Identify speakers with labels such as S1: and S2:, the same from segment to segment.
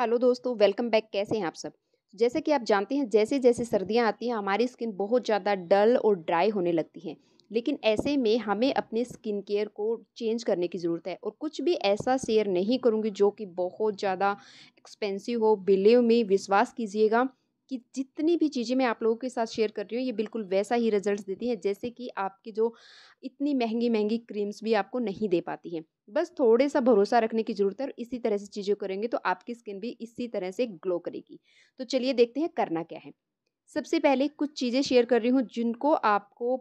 S1: hello दोस्तों welcome back कैसे हैं आप सब जैसे कि आप जानते हैं जैसे जैसे सर्दियां आती हैं हमारी स्किन बहुत ज़्यादा डल और ड्राई होने लगती है लेकिन ऐसे में हमें अपने स्किन केयर को चेंज करने की ज़रूरत है और कुछ भी ऐसा शेयर नहीं करूँगी जो कि बहुत ज़्यादा एक्सपेंसिव हो बिलीव में विश्वास कीजिएगा कि जितनी भी चीज़ें मैं आप लोगों के साथ शेयर कर रही हूँ ये बिल्कुल वैसा ही रिजल्ट देती हैं जैसे कि आपकी जो इतनी महंगी महंगी क्रीम्स भी आपको नहीं दे पाती हैं बस थोड़े सा भरोसा रखने की ज़रूरत है और इसी तरह से चीज़ें करेंगे तो आपकी स्किन भी इसी तरह से ग्लो करेगी तो चलिए देखते हैं करना क्या है सबसे पहले कुछ चीज़ें शेयर कर रही हूँ जिनको आपको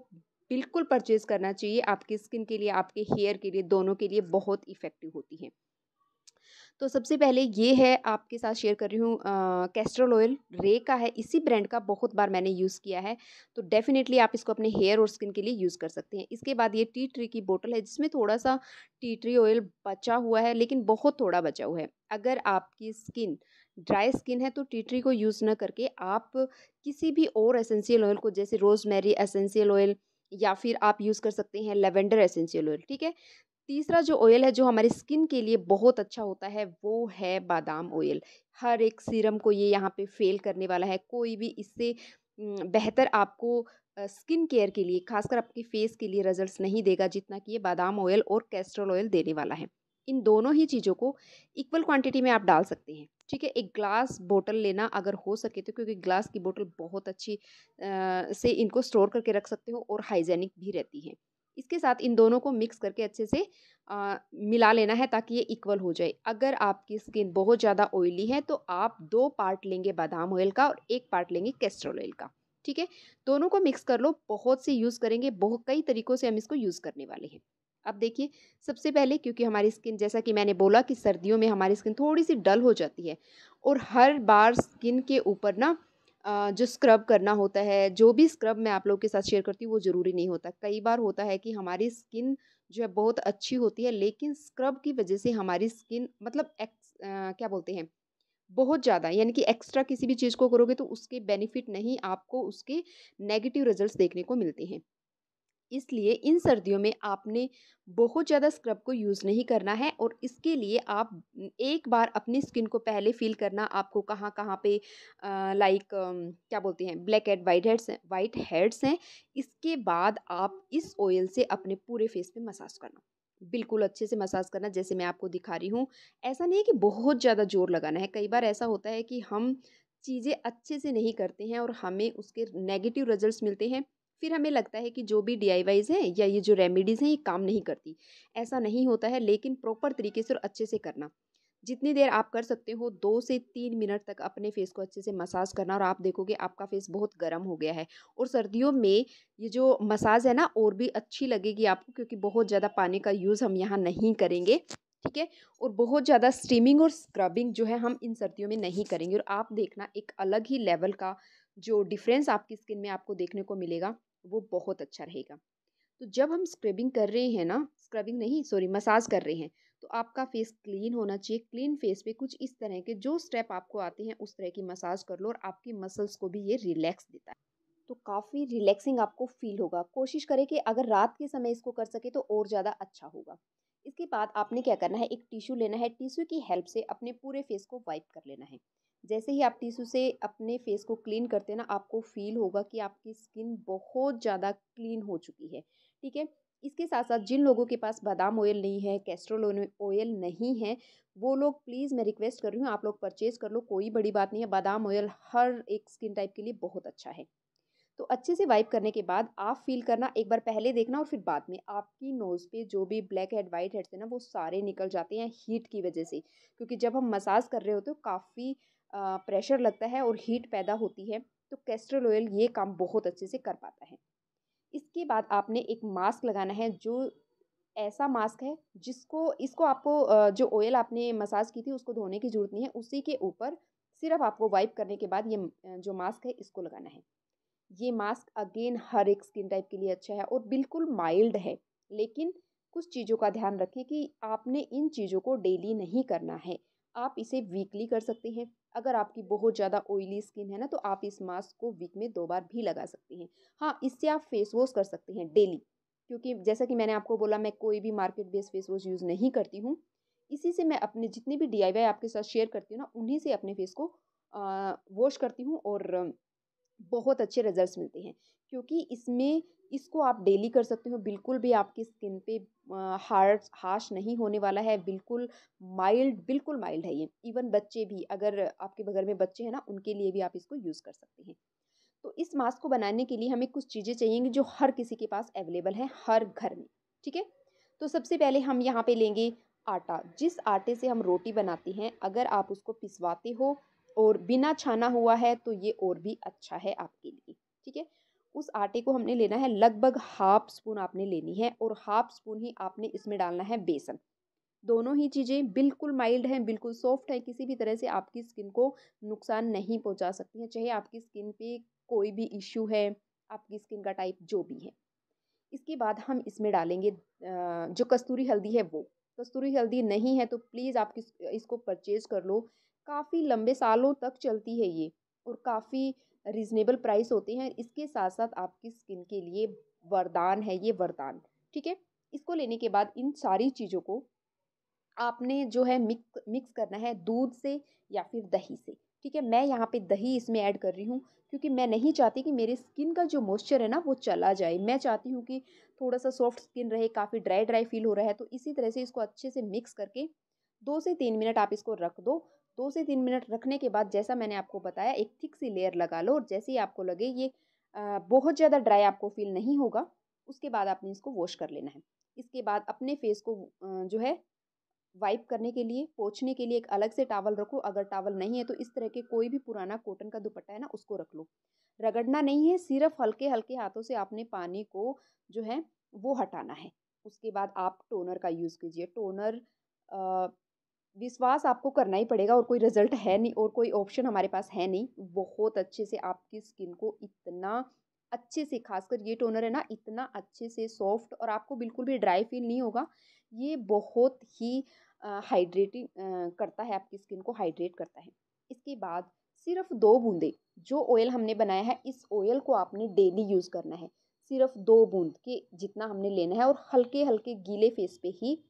S1: बिल्कुल परचेज़ करना चाहिए आपकी स्किन के लिए आपके हेयर के लिए दोनों के लिए बहुत इफ़ेक्टिव होती हैं तो सबसे पहले ये है आपके साथ शेयर कर रही हूँ कैस्ट्रल ऑयल रे का है इसी ब्रांड का बहुत बार मैंने यूज़ किया है तो डेफिनेटली आप इसको अपने हेयर और स्किन के लिए यूज़ कर सकते हैं इसके बाद ये टी ट्री की बोतल है जिसमें थोड़ा सा टी ट्री ऑयल बचा हुआ है लेकिन बहुत थोड़ा बचा हुआ है अगर आपकी स्किन ड्राई स्किन है तो टी ट्री को यूज़ ना करके आप किसी भी और एसेंशियल ऑयल को जैसे रोज़मेरी एसेंशियल ऑयल या फिर आप यूज़ कर सकते हैं लेवेंडर एसेंशियल ऑयल ठीक है तीसरा जो ऑयल है जो हमारे स्किन के लिए बहुत अच्छा होता है वो है बादाम ऑयल हर एक सीरम को ये यहाँ पे फेल करने वाला है कोई भी इससे बेहतर आपको स्किन केयर के लिए खासकर आपके फेस के लिए रिजल्ट्स नहीं देगा जितना कि ये बादाम ऑयल और कैस्ट्रोल ऑयल देने वाला है इन दोनों ही चीज़ों को इक्वल क्वांटिटी में आप डाल सकते हैं ठीक है एक ग्लास बोतल लेना अगर हो सके तो क्योंकि ग्लास की बोतल बहुत अच्छी आ, से इनको स्टोर करके रख सकते हो और हाइजेनिक भी रहती है इसके साथ इन दोनों को मिक्स करके अच्छे से आ, मिला लेना है ताकि ये इक्वल हो जाए अगर आपकी स्किन बहुत ज़्यादा ऑयली है तो आप दो पार्ट लेंगे बादाम ऑयल का और एक पार्ट लेंगे कैस्ट्रोल ऑयल का ठीक है दोनों को मिक्स कर लो बहुत से यूज़ करेंगे बहुत कई तरीक़ों से हम इसको यूज़ करने वाले हैं अब देखिए सबसे पहले क्योंकि हमारी स्किन जैसा कि मैंने बोला कि सर्दियों में हमारी स्किन थोड़ी सी डल हो जाती है और हर बार स्किन के ऊपर ना जो स्क्रब करना होता है जो भी स्क्रब मैं आप लोग के साथ शेयर करती हूँ वो ज़रूरी नहीं होता कई बार होता है कि हमारी स्किन जो है बहुत अच्छी होती है लेकिन स्क्रब की वजह से हमारी स्किन मतलब एक्स आ, क्या बोलते हैं बहुत ज़्यादा यानी कि एक्स्ट्रा किसी भी चीज़ को करोगे तो उसके बेनिफिट नहीं आपको उसके नेगेटिव रिजल्ट्स देखने को मिलते हैं इसलिए इन सर्दियों में आपने बहुत ज़्यादा स्क्रब को यूज़ नहीं करना है और इसके लिए आप एक बार अपनी स्किन को पहले फील करना आपको कहाँ कहाँ पे लाइक क्या बोलते हैं ब्लैक हेड वाइट हेड्स हैं वाइट हेड्स हैं इसके बाद आप इस ऑयल से अपने पूरे फेस पे मसाज करना बिल्कुल अच्छे से मसाज करना जैसे मैं आपको दिखा रही हूँ ऐसा नहीं है कि बहुत ज़्यादा जोर लगाना है कई बार ऐसा होता है कि हम चीज़ें अच्छे से नहीं करते हैं और हमें उसके नेगेटिव रिजल्ट्स मिलते हैं फिर हमें लगता है कि जो भी डी आई वाइज हैं या ये जो रेमेडीज़ हैं ये काम नहीं करती ऐसा नहीं होता है लेकिन प्रॉपर तरीके से और अच्छे से करना जितनी देर आप कर सकते हो दो से तीन मिनट तक अपने फेस को अच्छे से मसाज करना और आप देखोगे आपका फेस बहुत गर्म हो गया है और सर्दियों में ये जो मसाज है ना और भी अच्छी लगेगी आपको क्योंकि बहुत ज़्यादा पानी का यूज़ हम यहाँ नहीं करेंगे ठीक है और बहुत ज़्यादा स्टीमिंग और स्क्रबिंग जो है हम इन सर्दियों में नहीं करेंगे और आप देखना एक अलग ही लेवल का जो डिफरेंस आपकी स्किन में आपको देखने को मिलेगा वो बहुत अच्छा रहेगा तो जब हम स्क्रबिंग कर रहे हैं ना स्क्रबिंग नहीं सॉरी मसाज कर रहे हैं तो आपका फेस क्लीन होना चाहिए क्लीन फेस पे कुछ इस तरह के जो स्टेप आपको आते हैं उस तरह की मसाज कर लो और आपकी मसल्स को भी ये रिलैक्स देता है तो काफ़ी रिलैक्सिंग आपको फील होगा कोशिश करें कि अगर रात के समय इसको कर सके तो और ज़्यादा अच्छा होगा इसके बाद आपने क्या करना है एक टिश्यू लेना है टिश्यू की हेल्प से अपने पूरे फेस को वाइप कर लेना है जैसे ही आप टिशू से अपने फेस को क्लीन करते हैं ना आपको फील होगा कि आपकी स्किन बहुत ज़्यादा क्लीन हो चुकी है ठीक है इसके साथ साथ जिन लोगों के पास बादाम ऑयल नहीं है कैस्ट्रोल ऑयल नहीं है वो लोग प्लीज़ मैं रिक्वेस्ट कर रही हूँ आप लोग परचेज़ कर लो कोई बड़ी बात नहीं है बादाम ऑयल हर एक स्किन टाइप के लिए बहुत अच्छा है तो अच्छे से वाइप करने के बाद आप फील करना एक बार पहले देखना और फिर बाद में आपकी नोज़ पे जो भी ब्लैक हेड वाइट हेड्स हैं ना वो सारे निकल जाते हैं हीट की वजह से क्योंकि जब हम मसाज कर रहे होते हो काफ़ी प्रेशर लगता है और हीट पैदा होती है तो कैस्ट्रल ऑयल ये काम बहुत अच्छे से कर पाता है इसके बाद आपने एक मास्क लगाना है जो ऐसा मास्क है जिसको इसको आपको जो ऑयल आपने मसाज की थी उसको धोने की ज़रूरत नहीं है उसी के ऊपर सिर्फ आपको वाइप करने के बाद ये जो मास्क है इसको लगाना है ये मास्क अगेन हर एक स्किन टाइप के लिए अच्छा है और बिल्कुल माइल्ड है लेकिन कुछ चीज़ों का ध्यान रखें कि आपने इन चीज़ों को डेली नहीं करना है आप इसे वीकली कर सकते हैं अगर आपकी बहुत ज़्यादा ऑयली स्किन है ना तो आप इस मास्क को वीक में दो बार भी लगा सकते हैं हाँ इससे आप फेस वॉश कर सकते हैं डेली क्योंकि जैसा कि मैंने आपको बोला मैं कोई भी market based face wash use नहीं करती हूँ इसी से मैं अपने जितने भी डी आपके साथ शेयर करती हूँ ना उन्हीं से अपने फेस को वॉश करती हूँ और बहुत अच्छे रिजल्ट्स मिलते हैं क्योंकि इसमें इसको आप डेली कर सकते हो बिल्कुल भी आपकी स्किन पे हार्ड हार्श नहीं होने वाला है बिल्कुल माइल्ड बिल्कुल माइल्ड है ये इवन बच्चे भी अगर आपके बगल में बच्चे हैं ना उनके लिए भी आप इसको यूज़ कर सकते हैं तो इस मास्क को बनाने के लिए हमें कुछ चीज़ें चाहिए जो हर किसी के पास अवेलेबल हैं हर घर में ठीक है तो सबसे पहले हम यहाँ पे लेंगे आटा जिस आटे से हम रोटी बनाते हैं अगर आप उसको पिसवाते हो और बिना छाना हुआ है तो ये और भी अच्छा है आपके लिए ठीक है उस आटे को हमने लेना है लगभग हाफ स्पून आपने लेनी है और हाफ स्पून ही आपने इसमें डालना है बेसन दोनों ही चीज़ें बिल्कुल माइल्ड हैं बिल्कुल सॉफ्ट हैं किसी भी तरह से आपकी स्किन को नुकसान नहीं पहुंचा सकती हैं चाहे आपकी स्किन पे कोई भी इश्यू है आपकी स्किन का टाइप जो भी है इसके बाद हम इसमें डालेंगे जो कस्तूरी हल्दी है वो कस्तूरी हल्दी नहीं है तो प्लीज़ आप इसको परचेज़ कर लो काफ़ी लंबे सालों तक चलती है ये और काफ़ी रिजनेबल प्राइस होते हैं इसके साथ साथ आपकी स्किन के लिए वरदान है ये वरदान ठीक है इसको लेने के बाद इन सारी चीज़ों को आपने जो है मिक्स मिक्स करना है दूध से या फिर दही से ठीक है मैं यहाँ पे दही इसमें ऐड कर रही हूँ क्योंकि मैं नहीं चाहती कि मेरे स्किन का जो मॉइस्चर है ना वो चला जाए मैं चाहती हूँ कि थोड़ा सा सॉफ्ट स्किन रहे काफ़ी ड्राई ड्राई फील हो रहा है तो इसी तरह से इसको अच्छे से मिक्स करके दो से तीन मिनट आप इसको रख दो दो से तीन मिनट रखने के बाद जैसा मैंने आपको बताया एक थिक सी लेयर लगा लो और जैसे ही आपको लगे ये बहुत ज़्यादा ड्राई आपको फील नहीं होगा उसके बाद आपने इसको वॉश कर लेना है इसके बाद अपने फेस को जो है वाइप करने के लिए पोछने के लिए एक अलग से टावल रखो अगर टावल नहीं है तो इस तरह के कोई भी पुराना कॉटन का दुपट्टा है ना उसको रख लो रगड़ना नहीं है सिर्फ हल्के हल्के हाथों से आपने पानी को जो है वो हटाना है उसके बाद आप टोनर का यूज़ कीजिए टोनर विश्वास आपको करना ही पड़ेगा और कोई रिजल्ट है नहीं और कोई ऑप्शन हमारे पास है नहीं बहुत अच्छे से आपकी स्किन को इतना अच्छे से खासकर ये टोनर है ना इतना अच्छे से सॉफ्ट और आपको बिल्कुल भी ड्राई फील नहीं होगा ये बहुत ही हाइड्रेटिंग करता है आपकी स्किन को हाइड्रेट करता है इसके बाद सिर्फ दो बूंदे जो ऑयल हमने बनाया है इस ऑयल को आपने डेली यूज़ करना है सिर्फ दो बूंद के जितना हमने लेना है और हल्के हल्के गीले फेस पे ही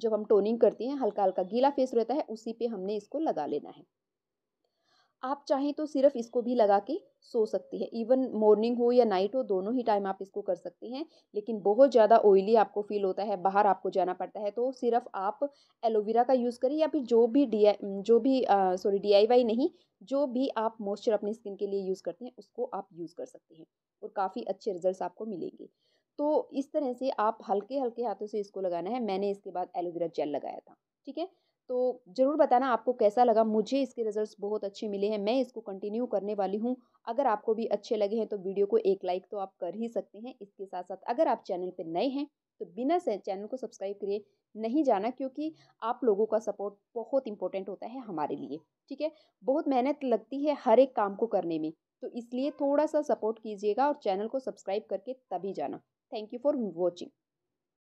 S1: जब हम टोनिंग करते हैं हल्का हल्का गीला फेस रहता है उसी पे हमने इसको लगा लेना है आप चाहें तो सिर्फ इसको भी लगा के सो सकती है इवन मॉर्निंग हो या नाइट हो दोनों ही टाइम आप इसको कर सकते हैं लेकिन बहुत ज़्यादा ऑयली आपको फील होता है बाहर आपको जाना पड़ता है तो सिर्फ आप एलोवेरा का यूज़ करें या फिर जो भी डी जो भी सॉरी डी नहीं जो भी आप मॉइस्चर अपनी स्किन के लिए यूज़ करते हैं उसको आप यूज़ कर सकते हैं और काफ़ी अच्छे रिजल्ट आपको मिलेंगे तो इस तरह से आप हल्के हल्के हाथों से इसको लगाना है मैंने इसके बाद एलोवेरा जेल लगाया था ठीक है तो ज़रूर बताना आपको कैसा लगा मुझे इसके रिजल्ट्स बहुत अच्छे मिले हैं मैं इसको कंटिन्यू करने वाली हूँ अगर आपको भी अच्छे लगे हैं तो वीडियो को एक लाइक तो आप कर ही सकते हैं इसके साथ साथ अगर आप चैनल पर नए हैं तो बिना चैनल को सब्सक्राइब करिए नहीं जाना क्योंकि आप लोगों का सपोर्ट बहुत इंपॉर्टेंट होता है हमारे लिए ठीक है बहुत मेहनत लगती है हर एक काम को करने में तो इसलिए थोड़ा सा सपोर्ट कीजिएगा और चैनल को सब्सक्राइब करके तभी जाना थैंक यू फॉर वॉचिंग